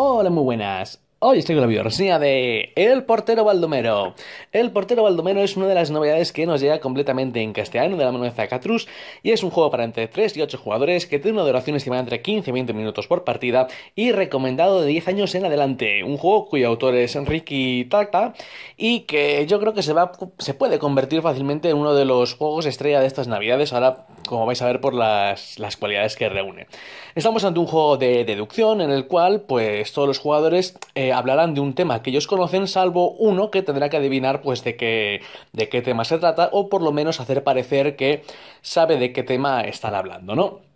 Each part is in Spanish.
Hola, muy buenas. Hoy estoy con la biografía de El portero Baldomero. El portero Baldomero es una de las novedades que nos llega completamente en castellano de la mano de Zacatrus y es un juego para entre 3 y 8 jugadores que tiene una duración estimada entre 15 y 20 minutos por partida y recomendado de 10 años en adelante. Un juego cuyo autor es Enrique Tata y que yo creo que se, va, se puede convertir fácilmente en uno de los juegos estrella de estas navidades ahora como vais a ver por las, cualidades que reúne. Estamos ante un juego de deducción en el cual pues todos los jugadores... Eh, hablarán de un tema que ellos conocen, salvo uno que tendrá que adivinar pues de qué, de qué tema se trata o por lo menos hacer parecer que sabe de qué tema están hablando, ¿no?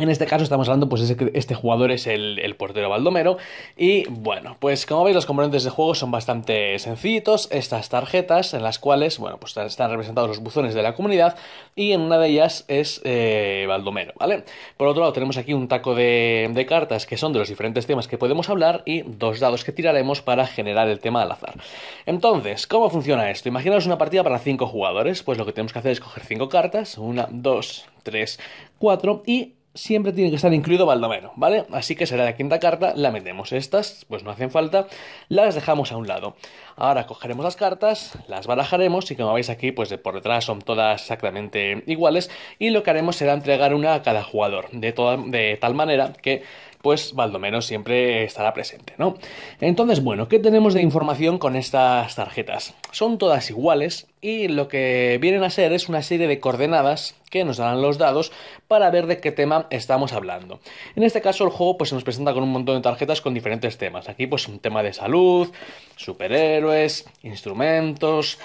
En este caso estamos hablando, pues este jugador es el, portero Baldomero. Y bueno, pues como veis los componentes de juego son bastante sencillitos. Estas tarjetas en las cuales, bueno, pues están representados los buzones de la comunidad. Y en una de ellas es eh, Baldomero, ¿vale? Por otro lado tenemos aquí un taco de, cartas que son de los diferentes temas que podemos hablar. Y dos dados que tiraremos para generar el tema al azar. Entonces, ¿cómo funciona esto? Imaginaos una partida para cinco jugadores. Pues lo que tenemos que hacer es coger cinco cartas. Una, dos, tres, cuatro y siempre tiene que estar incluido Baldomero, ¿vale? Así que será la quinta carta, la metemos. Estas, pues no hacen falta, las dejamos a un lado. Ahora cogeremos las cartas, las barajaremos y como veis aquí, pues de por detrás son todas exactamente iguales y lo que haremos será entregar una a cada jugador, de, de tal manera que pues Baldomero siempre estará presente, ¿no? Entonces, bueno, ¿qué tenemos de información con estas tarjetas? Son todas iguales y lo que vienen a ser es una serie de coordenadas que nos darán los dados para ver de qué tema estamos hablando. En este caso el juego pues se nos presenta con un montón de tarjetas con diferentes temas. Aquí pues un tema de salud, superhéroes, instrumentos,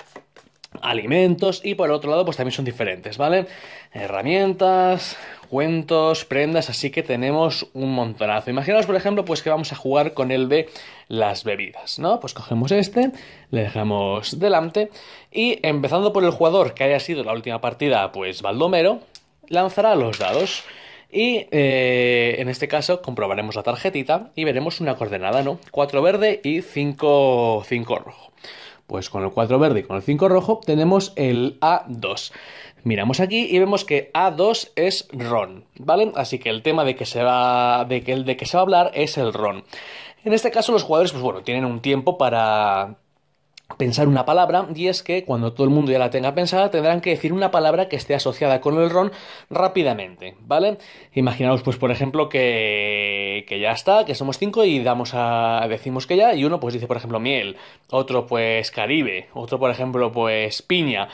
alimentos y por el otro lado pues también son diferentes, ¿vale? Herramientas, cuentos, prendas, así que tenemos un montonazo. Imaginaos, por ejemplo, pues que vamos a jugar con el de las bebidas, ¿no? Pues cogemos este, le dejamos delante y empezando por el jugador que haya sido la última partida, pues Baldomero, lanzará los dados. Y eh, en este caso comprobaremos la tarjetita y veremos una coordenada, ¿no? 4 verde y 5 rojo. Pues con el 4 verde y con el 5 rojo tenemos el A2. Miramos aquí y vemos que A2 es RON, ¿vale? Así que el tema de que se va, de que, de que se va a hablar es el RON. En este caso los jugadores, pues bueno, tienen un tiempo para pensar una palabra y es que cuando todo el mundo ya la tenga pensada tendrán que decir una palabra que esté asociada con el ron rápidamente, ¿vale? Imaginaos pues por ejemplo que, que ya está, que somos cinco y damos a decimos que ya y uno pues dice por ejemplo miel, otro pues caribe, otro por ejemplo pues piña,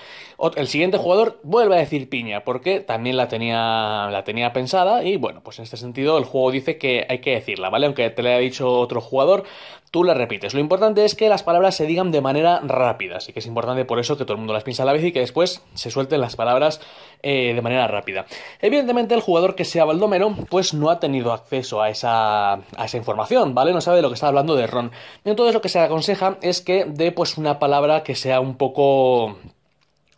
el siguiente jugador vuelve a decir piña porque también la tenía la tenía pensada y bueno pues en este sentido el juego dice que hay que decirla, ¿vale? Aunque te la haya dicho otro jugador, tú la repites. Lo importante es que las palabras se digan de manera rápidas rápida. Así que es importante por eso que todo el mundo las piensa a la vez y que después se suelten las palabras eh, de manera rápida. Evidentemente, el jugador que sea Baldomero, pues no ha tenido acceso a esa, a esa información, ¿vale? No sabe de lo que está hablando de Ron. Entonces, lo que se aconseja es que dé pues una palabra que sea un poco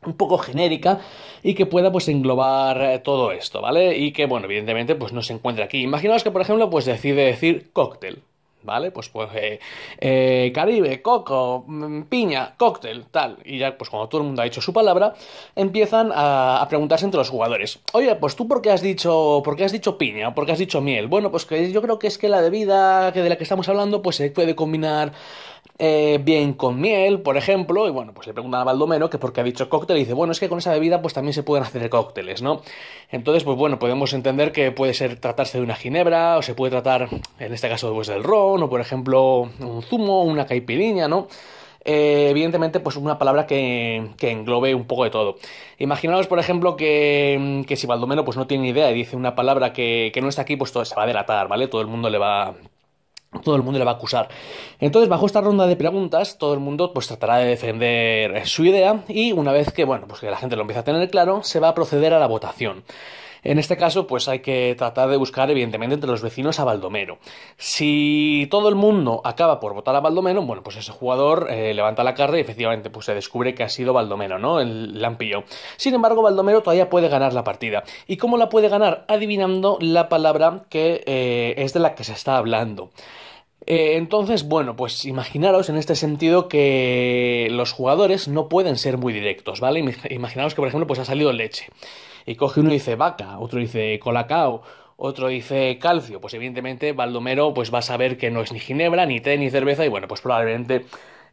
un poco genérica y que pueda pues englobar eh, todo esto, ¿vale? Y que bueno, evidentemente pues no se encuentra aquí. Imaginaos que por ejemplo pues decide decir cóctel, ¿vale? Pues, pues eh, eh, Caribe, coco, mm, piña, cóctel, tal. Y ya, pues cuando todo el mundo ha dicho su palabra, empiezan a, preguntarse entre los jugadores. Oye, pues tú por qué has dicho, por qué has dicho piña, por qué has dicho miel. Bueno, pues que yo creo que es que la bebida que de la que estamos hablando, pues se puede combinar eh, bien con miel, por ejemplo. Y bueno, pues le preguntan a Baldomero que por qué ha dicho cóctel. Y dice, bueno, es que con esa bebida, pues también se pueden hacer cócteles, ¿no? Entonces, pues bueno, podemos entender que puede ser tratarse de una ginebra, o se puede tratar, en este caso, pues del ron o por ejemplo un zumo, una caipirinha, ¿no? Eh, evidentemente, pues una palabra que, englobe un poco de todo. Imaginaos, por ejemplo, que, si Baldomero pues, no tiene ni idea y dice una palabra que, no está aquí, pues todo, se va a delatar, ¿vale? Todo el mundo le va, todo el mundo le va a acusar. Entonces, bajo esta ronda de preguntas, todo el mundo pues tratará de defender su idea y una vez que, bueno, pues que la gente lo empieza a tener claro, se va a proceder a la votación. En este caso, pues hay que tratar de buscar, evidentemente, entre los vecinos a Baldomero. Si todo el mundo acaba por votar a Baldomero, bueno, pues ese jugador eh, levanta la carta y efectivamente pues se descubre que ha sido Baldomero, ¿no? El lampillo. Sin embargo, Baldomero todavía puede ganar la partida. ¿Y cómo la puede ganar? Adivinando la palabra que eh, es de la que se está hablando eh, entonces, bueno, pues imaginaros en este sentido que los jugadores no pueden ser muy directos, ¿vale? Imaginaros que, por ejemplo, pues ha salido leche. Y coge uno y dice vaca, otro dice colacao, otro dice calcio. Pues evidentemente Baldomero pues va a saber que no es ni ginebra, ni té, ni cerveza y bueno, pues probablemente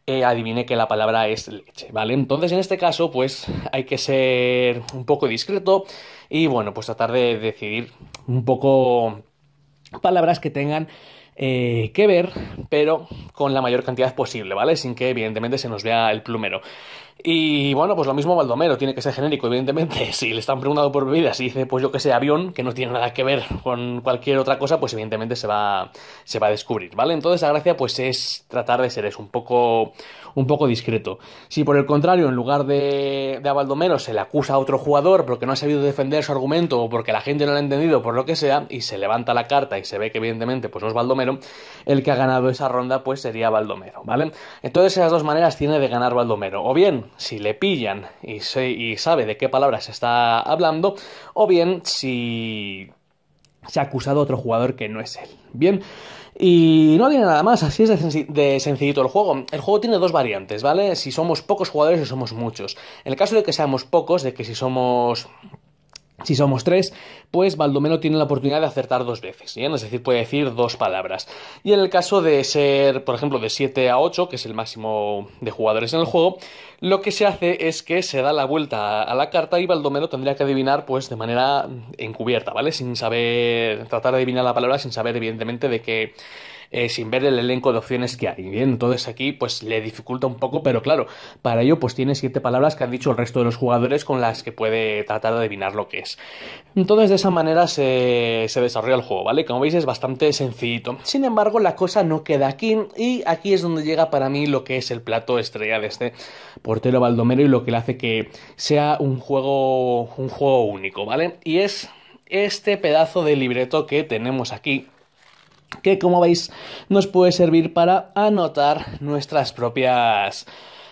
eh, adivine que la palabra es leche, ¿vale? Entonces en este caso pues hay que ser un poco discreto y bueno, pues tratar de decidir un poco palabras que tengan eh, que ver, pero con la mayor cantidad posible, ¿vale? Sin que evidentemente se nos vea el plumero. Y bueno, pues lo mismo Baldomero, tiene que ser genérico, evidentemente. Si le están preguntando por bebidas y dice, pues yo que sé, avión, que no tiene nada que ver con cualquier otra cosa, pues evidentemente se va, se va a descubrir, ¿vale? Entonces la gracia pues es tratar de ser eso, un poco, un poco discreto. Si por el contrario, en lugar de, de a Baldomero se le acusa a otro jugador porque no ha sabido defender su argumento o porque la gente no lo ha entendido por lo que sea, y se levanta la carta y se ve que evidentemente pues no es Baldomero, el que ha ganado esa ronda pues sería Baldomero, ¿vale? Entonces esas dos maneras tiene de ganar Baldomero. O bien, si le pillan y, y sabe de qué palabras está hablando, o bien si se ha acusado a otro jugador que no es él. Bien, y no tiene nada más, así es de, sencillito el juego. El juego tiene dos variantes, ¿vale? Si somos pocos jugadores o somos muchos. En el caso de que seamos pocos, de que si somos si somos tres, pues Baldomero tiene la oportunidad de acertar dos veces, ¿bien? ¿eh? es decir, puede decir dos palabras. Y en el caso de ser, por ejemplo, de 7 a 8, que es el máximo de jugadores en el juego, lo que se hace es que se da la vuelta a la carta y Baldomero tendría que adivinar pues de manera encubierta, ¿vale? Sin saber, tratar de adivinar la palabra sin saber evidentemente de qué eh, sin ver el elenco de opciones que hay. Bien, ¿eh? entonces aquí pues le dificulta un poco, pero claro, para ello pues tiene siete palabras que han dicho el resto de los jugadores con las que puede tratar de adivinar lo que es. Entonces de esa manera se, desarrolla el juego, ¿vale? Como veis es bastante sencillito. Sin embargo, la cosa no queda aquí y aquí es donde llega para mí lo que es el plato estrella de este portero baldomero y lo que le hace que sea un juego, un juego único, ¿vale? Y es este pedazo de libreto que tenemos aquí que como veis nos puede servir para anotar nuestras propias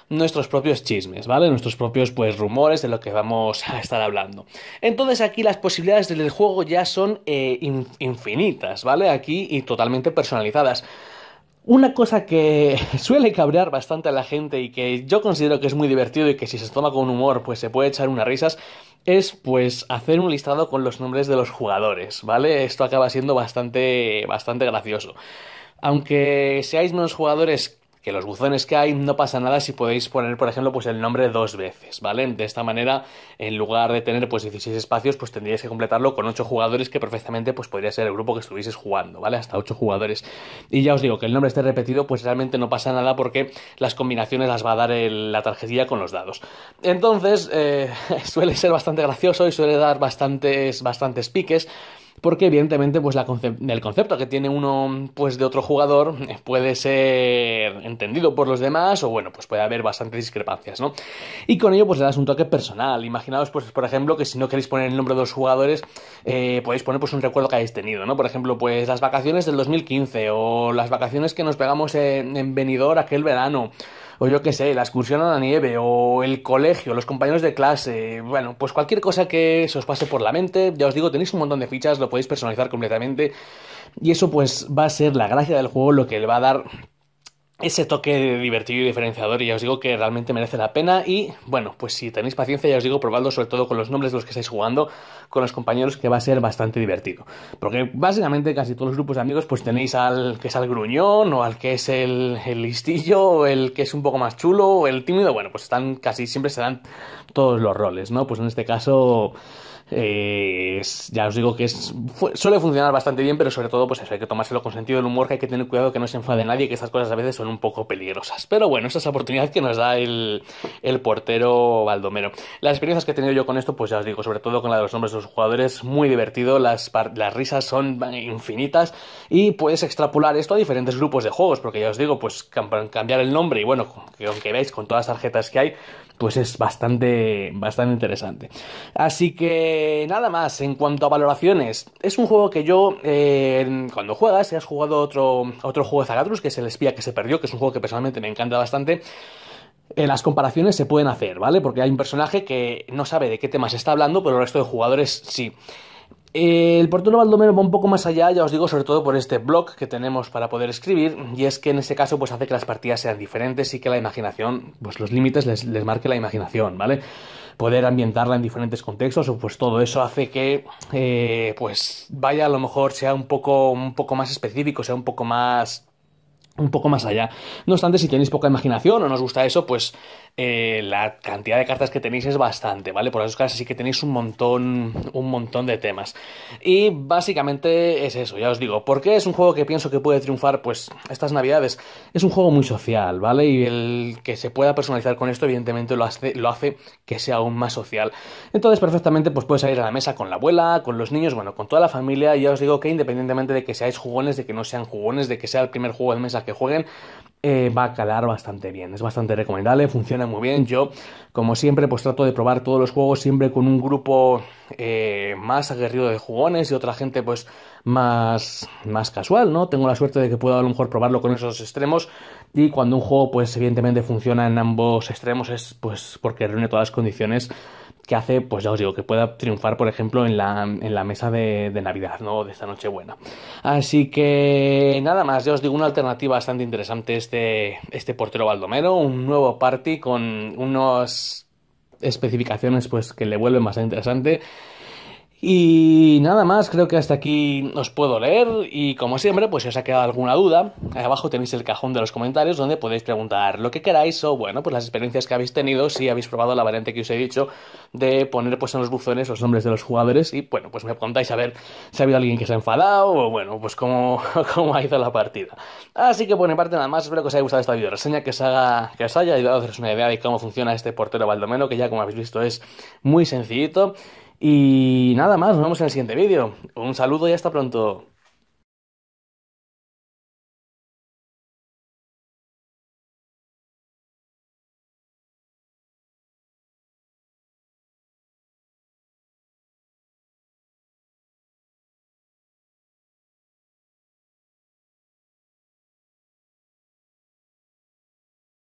nuestros propios chismes, ¿vale? Nuestros propios pues rumores de lo que vamos a estar hablando. Entonces aquí las posibilidades del juego ya son eh, infinitas, ¿vale? Aquí y totalmente personalizadas. Una cosa que suele cabrear bastante a la gente y que yo considero que es muy divertido y que si se toma con humor pues se puede echar unas risas es pues hacer un listado con los nombres de los jugadores, ¿vale? Esto acaba siendo bastante bastante gracioso. Aunque seáis menos jugadores que los buzones que hay no pasa nada si podéis poner, por ejemplo, pues el nombre dos veces, ¿vale? De esta manera, en lugar de tener pues 16 espacios, pues tendríais que completarlo con 8 jugadores que perfectamente pues podría ser el grupo que estuvieses jugando, ¿vale? Hasta 8 jugadores. Y ya os digo que el nombre esté repetido, pues realmente no pasa nada porque las combinaciones las va a dar la tarjetilla con los dados. Entonces, eh, suele ser bastante gracioso y suele dar bastantes, bastantes piques porque evidentemente pues el concepto que tiene uno pues de otro jugador eh, puede ser entendido por los demás o bueno, pues puede haber bastantes discrepancias, ¿no? Y con ello pues le das un toque personal. Imaginaos pues por ejemplo que si no queréis poner el nombre de los jugadores eh, podéis poner pues un recuerdo que hayáis tenido, ¿no? Por ejemplo pues las vacaciones del 2015 o las vacaciones que nos pegamos en, en Benidorm aquel verano o yo qué sé, la excursión a la nieve, o el colegio, los compañeros de clase, bueno, pues cualquier cosa que se os pase por la mente, ya os digo, tenéis un montón de fichas, lo podéis personalizar completamente, y eso pues va a ser la gracia del juego, lo que le va a dar ese toque divertido y diferenciador y ya os digo que realmente merece la pena y bueno, pues si tenéis paciencia ya os digo probadlo sobre todo con los nombres de los que estáis jugando, con los compañeros que va a ser bastante divertido. Porque básicamente casi todos los grupos de amigos pues tenéis al que es el gruñón o al que es el, listillo o el que es un poco más chulo o el tímido, bueno pues están casi siempre se dan todos los roles, ¿no? Pues en este caso eh, ya os digo que es, suele funcionar bastante bien, pero sobre todo, pues hay que tomárselo con sentido del humor, que hay que tener cuidado que no se enfade nadie, que estas cosas a veces son un poco peligrosas. Pero bueno, esta es la oportunidad que nos da el, portero Baldomero. Las experiencias que he tenido yo con esto, pues ya os digo, sobre todo con la de los nombres de los jugadores, muy divertido, las, risas son infinitas y puedes extrapolar esto a diferentes grupos de juegos, porque ya os digo, pues cambiar el nombre y bueno, que aunque veáis con todas las tarjetas que hay, pues es bastante, bastante interesante. Así que eh, nada más, en cuanto a valoraciones, es un juego que yo, eh, cuando juegas, si has jugado otro, otro juego de Zagatrus, que es El espía que se perdió, que es un juego que personalmente me encanta bastante, eh, las comparaciones se pueden hacer, ¿vale? Porque hay un personaje que no sabe de qué temas está hablando, pero el resto de jugadores sí. el Portolo Valdomero va un poco más allá, ya os digo, sobre todo por este blog que tenemos para poder escribir, y es que en ese caso pues hace que las partidas sean diferentes y que la imaginación, pues los límites les marque la imaginación, ¿vale? poder ambientarla en diferentes contextos, o pues todo eso hace que eh, pues vaya a lo mejor sea un poco, un poco más específico, sea un poco más un poco más allá. No obstante, si tenéis poca imaginación o no os gusta eso, pues eh, la cantidad de cartas que tenéis es bastante, ¿vale? Por eso cartas sí que tenéis un montón, un montón de temas. Y básicamente es eso, ya os digo. ¿Por qué es un juego que pienso que puede triunfar? Pues estas navidades. Es un juego muy social, ¿vale? Y el que se pueda personalizar con esto, evidentemente, lo hace, lo hace que sea aún más social. Entonces, perfectamente, pues puedes salir a la mesa con la abuela, con los niños, bueno, con toda la familia. Y ya os digo que independientemente de que seáis jugones, de que no sean jugones, de que sea el primer juego de mesa que jueguen, eh, va a calar bastante bien. Es bastante recomendable, funciona muy bien. Yo, como siempre, pues trato de probar todos los juegos siempre con un grupo eh, más aguerrido de jugones y otra gente pues más, más casual, ¿no? Tengo la suerte de que pueda a lo mejor probarlo con esos extremos y cuando un juego pues evidentemente funciona en ambos extremos es pues porque reúne todas las condiciones que hace, pues ya os digo, que pueda triunfar, por ejemplo, en la, en la mesa de, Navidad, ¿no? De esta Nochebuena. Así que nada más, ya os digo, una alternativa bastante interesante este, este portero Baldomero, un nuevo party con unas especificaciones pues que le vuelven bastante interesante y nada más, creo que hasta aquí os puedo leer y como siempre, pues si os ha quedado alguna duda, abajo tenéis el cajón de los comentarios donde podéis preguntar lo que queráis o bueno, pues las experiencias que habéis tenido si habéis probado la variante que os he dicho de poner pues en los buzones los nombres de los jugadores y bueno, pues me contáis a ver si ha habido alguien que se ha enfadado o bueno, pues cómo, cómo ha ido la partida. Así que por mi parte nada más, espero que os haya gustado esta vídeo reseña, que os, haga, que os haya ayudado a haceros una idea de cómo funciona este portero baldomero que ya como habéis visto es muy sencillito. Y nada más, nos vemos en el siguiente vídeo. Un saludo y hasta pronto.